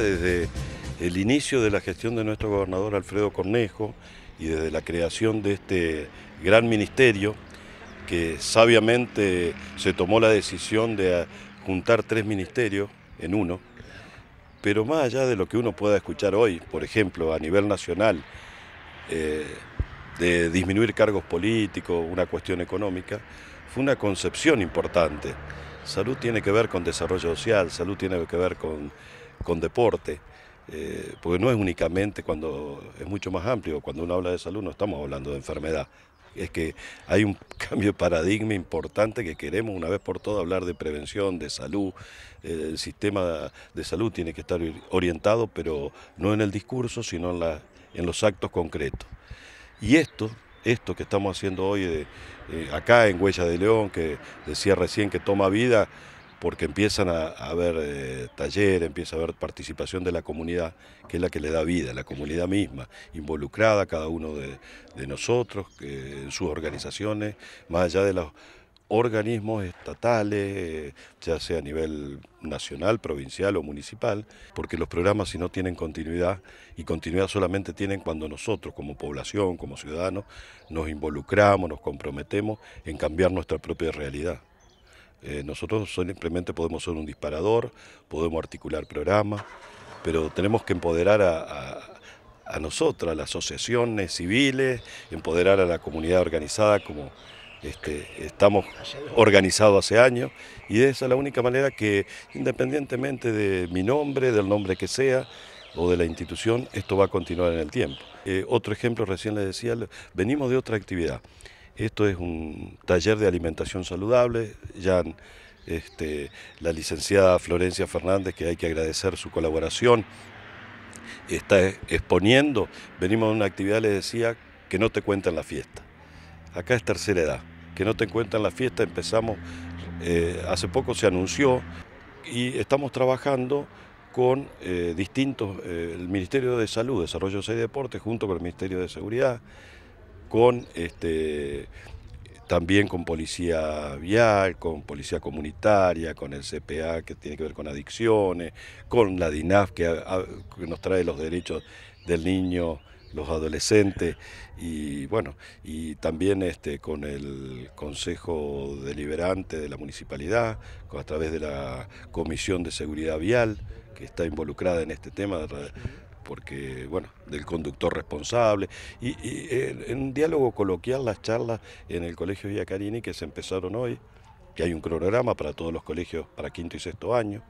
Desde el inicio de la gestión de nuestro gobernador Alfredo Cornejo y desde la creación de este gran ministerio, que sabiamente se tomó la decisión de juntar tres ministerios en uno, pero más allá de lo que uno pueda escuchar hoy, por ejemplo, a nivel nacional, eh, de disminuir cargos políticos, una cuestión económica, fue una concepción importante. Salud tiene que ver con desarrollo social, salud tiene que ver con con deporte, eh, porque no es únicamente cuando es mucho más amplio, cuando uno habla de salud no estamos hablando de enfermedad, es que hay un cambio de paradigma importante que queremos una vez por todas hablar de prevención, de salud. Eh, el sistema de salud tiene que estar orientado, pero no en el discurso, sino en, los actos concretos. Y esto, esto que estamos haciendo hoy eh, acá en Huella de León, que decía recién que toma vida, porque empiezan a, haber eh, talleres, empieza a haber participación de la comunidad, que es la que le da vida, la comunidad misma, involucrada cada uno de, nosotros, eh, en sus organizaciones, más allá de los organismos estatales, eh, ya sea a nivel nacional, provincial o municipal, porque los programas si no tienen continuidad, y continuidad solamente tienen cuando nosotros como población, como ciudadanos, nos involucramos, nos comprometemos en cambiar nuestra propia realidad. Eh, nosotros simplemente podemos ser un disparador, podemos articular programas, pero tenemos que empoderar a, a, nosotras, a las asociaciones civiles, empoderar a la comunidad organizada como este, estamos organizados hace años y esa es la única manera que independientemente de mi nombre, del nombre que sea, o de la institución, esto va a continuar en el tiempo. Eh, otro ejemplo, recién les decía, venimos de otra actividad. Esto es un taller de alimentación saludable. Ya este, la licenciada Florencia Fernández, que hay que agradecer su colaboración, está exponiendo. Venimos de una actividad, le decía, que no te cuentan la fiesta. Acá es tercera edad, que no te cuentan la fiesta. Empezamos, eh, hace poco se anunció y estamos trabajando con eh, distintos, eh, el Ministerio de Salud, Desarrollo y Deportes, junto con el Ministerio de Seguridad, este, también con policía vial, con policía comunitaria, con el CPA que tiene que ver con adicciones, con la DINAF que, nos trae los derechos del niño, los adolescentes y bueno, y también este, con el Consejo Deliberante de la Municipalidad, a través de la Comisión de Seguridad Vial que está involucrada en este tema porque, bueno, del conductor responsable. Y, en, diálogo coloquial, las charlas en el Colegio Iacarini que se empezaron hoy, que hay un cronograma para todos los colegios para quinto y sexto año.